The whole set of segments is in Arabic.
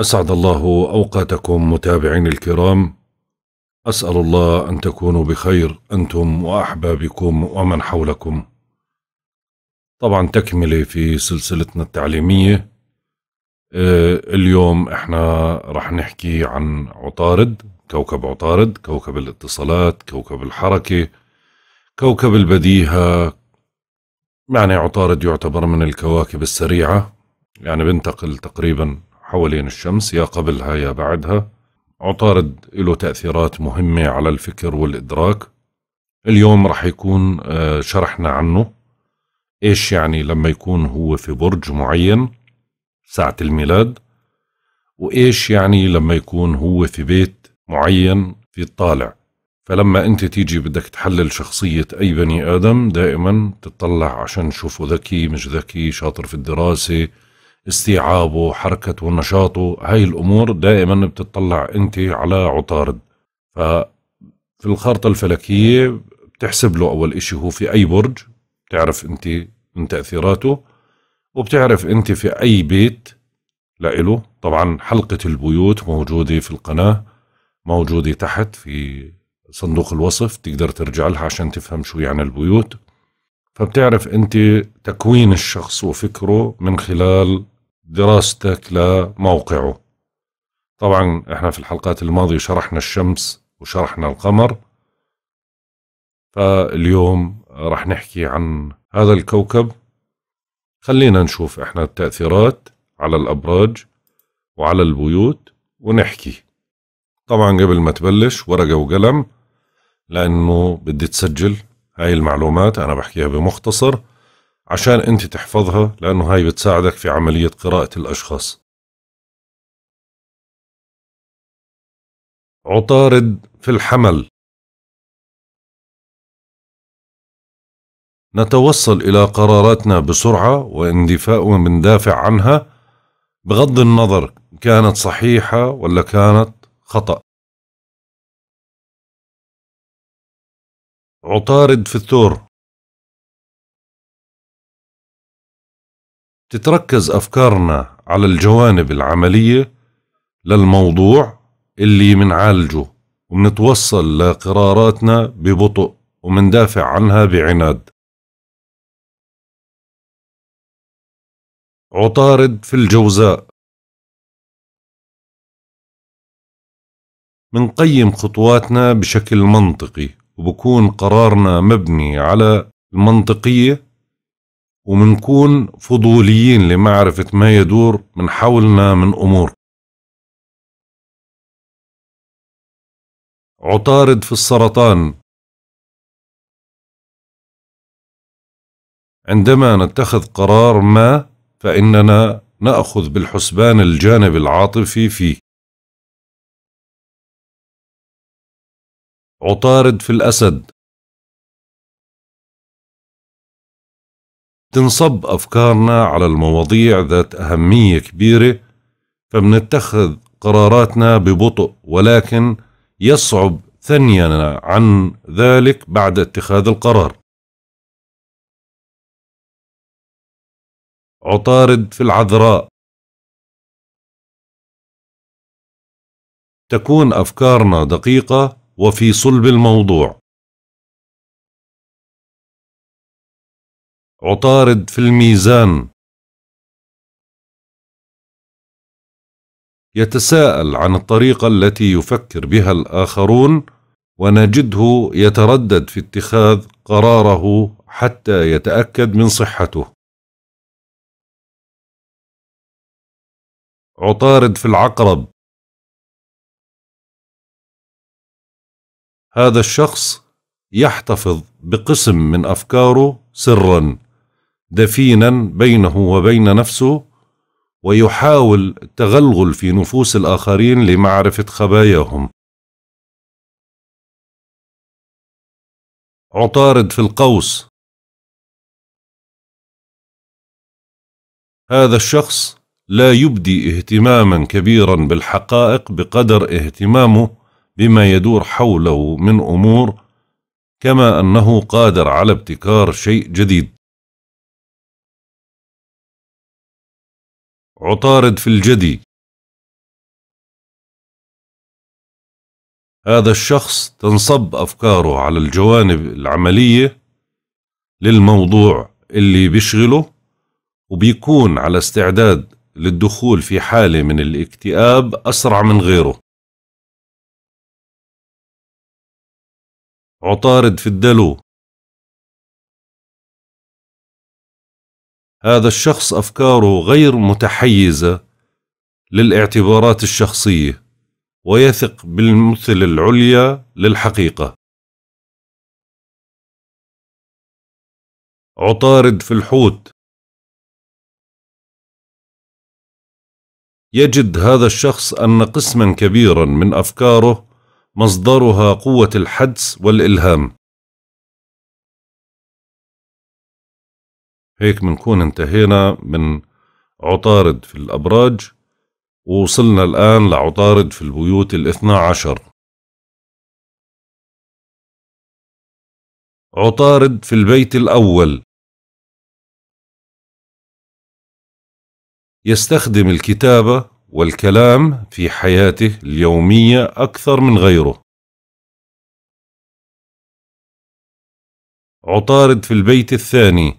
أسعد الله أوقاتكم متابعين الكرام أسأل الله أن تكونوا بخير أنتم وأحبابكم ومن حولكم طبعا تكملة في سلسلتنا التعليمية آه، اليوم احنا رح نحكي عن عطارد كوكب عطارد كوكب الاتصالات كوكب الحركة كوكب البديهة معنى عطارد يعتبر من الكواكب السريعة يعني بنتقل تقريبا حوالين الشمس يا قبلها يا بعدها عطارد له تأثيرات مهمة على الفكر والإدراك اليوم رح يكون آه، شرحنا عنه إيش يعني لما يكون هو في برج معين ساعة الميلاد وإيش يعني لما يكون هو في بيت معين في الطالع فلما أنت تيجي بدك تحلل شخصية أي بني آدم دائما تطلع عشان تشوفه ذكي مش ذكي شاطر في الدراسة استيعابه حركته نشاطه هاي الأمور دائما بتطلع أنت على عطارد ففي الخارطة الفلكية بتحسب له أول إشي هو في أي برج بتعرف أنت من تأثيراته وبتعرف أنت في أي بيت لإله طبعا حلقة البيوت موجودة في القناة موجودة تحت في صندوق الوصف تقدر ترجع لها عشان تفهم شو يعني البيوت فبتعرف انت تكوين الشخص وفكره من خلال دراستك لموقعه طبعا احنا في الحلقات الماضية شرحنا الشمس وشرحنا القمر فاليوم رح نحكي عن هذا الكوكب خلينا نشوف احنا التأثيرات على الأبراج وعلى البيوت ونحكي طبعا قبل ما تبلش ورقة وقلم لأنه بدي تسجل هاي المعلومات أنا بحكيها بمختصر عشان أنت تحفظها لأنه هاي بتساعدك في عملية قراءة الأشخاص عطارد في الحمل نتوصل إلى قراراتنا بسرعة واندفاء مندافع عنها بغض النظر كانت صحيحة ولا كانت خطأ عطارد في الثور تتركز أفكارنا على الجوانب العملية للموضوع اللي منعالجه ومنتوصل لقراراتنا ببطء ومندافع عنها بعناد عطارد في الجوزاء منقيم خطواتنا بشكل منطقي وبكون قرارنا مبني على المنطقية ومنكون فضوليين لمعرفة ما يدور من حولنا من أمور عطارد في السرطان عندما نتخذ قرار ما فإننا نأخذ بالحسبان الجانب العاطفي فيه عطارد في الأسد تنصب أفكارنا على المواضيع ذات أهمية كبيرة فبنتخذ قراراتنا ببطء ولكن يصعب ثنينا عن ذلك بعد اتخاذ القرار عطارد في العذراء تكون أفكارنا دقيقة وفي صلب الموضوع عطارد في الميزان يتساءل عن الطريقة التي يفكر بها الآخرون ونجده يتردد في اتخاذ قراره حتى يتأكد من صحته عطارد في العقرب هذا الشخص يحتفظ بقسم من أفكاره سراً دفينا بينه وبين نفسه ويحاول التغلغل في نفوس الآخرين لمعرفة خباياهم عطارد في القوس هذا الشخص لا يبدي اهتماما كبيرا بالحقائق بقدر اهتمامه بما يدور حوله من أمور كما أنه قادر على ابتكار شيء جديد عطارد في الجدي هذا الشخص تنصب أفكاره على الجوانب العملية للموضوع اللي بيشغله وبيكون على استعداد للدخول في حالة من الاكتئاب أسرع من غيره عطارد في الدلو هذا الشخص أفكاره غير متحيزة للاعتبارات الشخصية ويثق بالمثل العليا للحقيقة عطارد في الحوت يجد هذا الشخص أن قسما كبيرا من أفكاره مصدرها قوة الحدس والإلهام هيك بنكون انتهينا من عطارد في الأبراج ووصلنا الآن لعطارد في البيوت الاثنى عشر عطارد في البيت الأول يستخدم الكتابة والكلام في حياته اليومية أكثر من غيره عطارد في البيت الثاني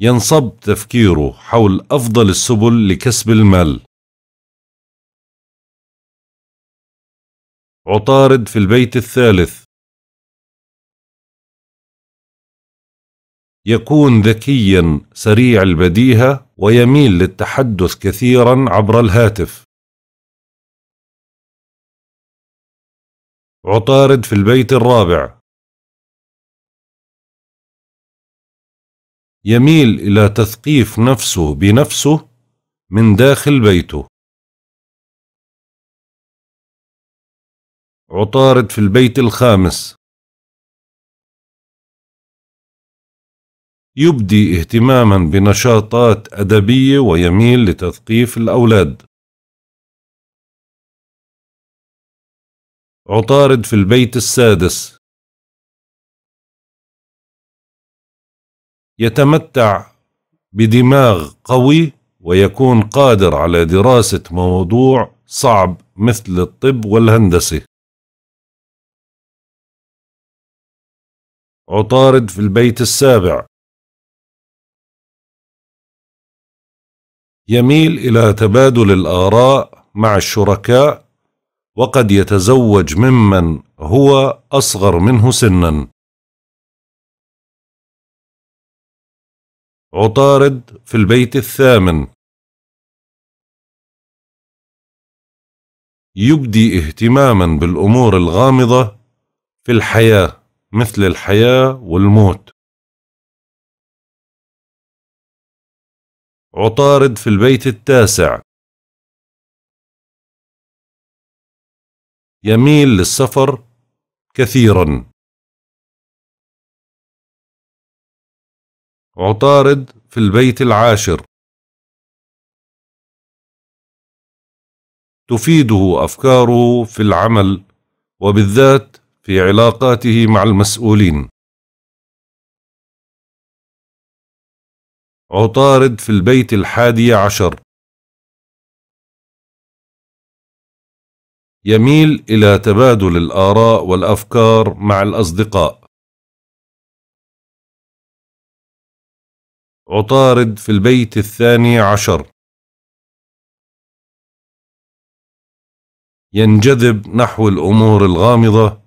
ينصب تفكيره حول أفضل السبل لكسب المال عطارد في البيت الثالث يكون ذكيا سريع البديهة ويميل للتحدث كثيرا عبر الهاتف عطارد في البيت الرابع يميل إلى تثقيف نفسه بنفسه من داخل بيته عطارد في البيت الخامس يبدي اهتماما بنشاطات أدبية ويميل لتثقيف الأولاد عطارد في البيت السادس يتمتع بدماغ قوي ويكون قادر على دراسة موضوع صعب مثل الطب والهندسة عطارد في البيت السابع يميل إلى تبادل الآراء مع الشركاء وقد يتزوج ممن هو أصغر منه سنا عطارد في البيت الثامن يبدي اهتماما بالأمور الغامضة في الحياة مثل الحياة والموت عطارد في البيت التاسع يميل للسفر كثيرا عطارد في البيت العاشر تفيده أفكاره في العمل وبالذات في علاقاته مع المسؤولين عطارد في البيت الحادي عشر يميل إلى تبادل الآراء والأفكار مع الأصدقاء عطارد في البيت الثاني عشر ينجذب نحو الأمور الغامضة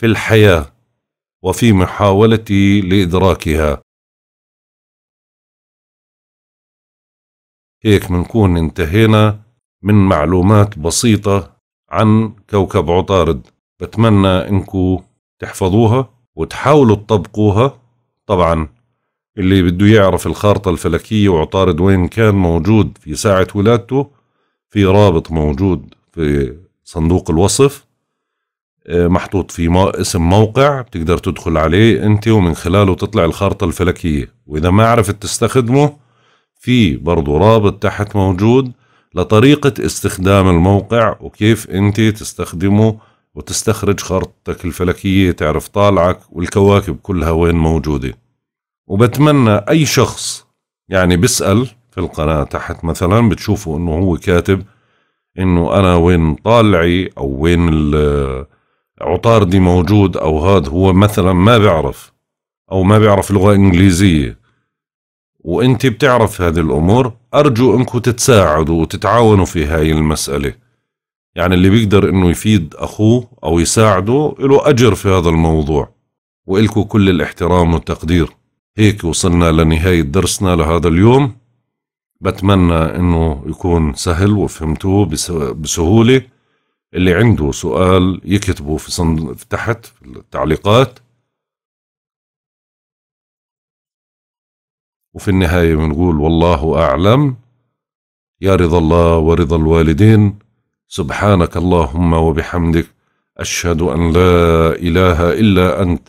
في الحياة وفي محاولته لإدراكها هيك منكون انتهينا من معلومات بسيطة عن كوكب عطارد بتمنى انكو تحفظوها وتحاولوا تطبقوها طبعا اللي بده يعرف الخارطة الفلكية وعطارد وين كان موجود في ساعة ولادته في رابط موجود في صندوق الوصف آه، محطوط فيه اسم موقع بتقدر تدخل عليه انت ومن خلاله تطلع الخارطة الفلكية واذا ما عرفت تستخدمه في برضو رابط تحت موجود لطريقة استخدام الموقع وكيف انت تستخدمه وتستخرج خارطتك الفلكية تعرف طالعك والكواكب كلها وين موجوده وبتمنى أي شخص يعني بيسأل في القناة تحت مثلا بتشوفوا إنه هو كاتب إنه أنا وين طالعي أو وين عطاردي موجود أو هذا هو مثلا ما بيعرف أو ما بيعرف لغة إنجليزية وانت بتعرف هذه الامور ارجو انكم تتساعدوا وتتعاونوا في هاي المساله يعني اللي بيقدر انه يفيد اخوه او يساعده له اجر في هذا الموضوع وإلكوا كل الاحترام والتقدير هيك وصلنا لنهاية درسنا لهذا اليوم بتمنى انه يكون سهل وفهمتوه بسهولة اللي عنده سؤال يكتبه في صندوق تحت في التعليقات وفي النهاية بنقول والله أعلم يا رضا الله ورضا الوالدين سبحانك اللهم وبحمدك أشهد أن لا إله إلا أنت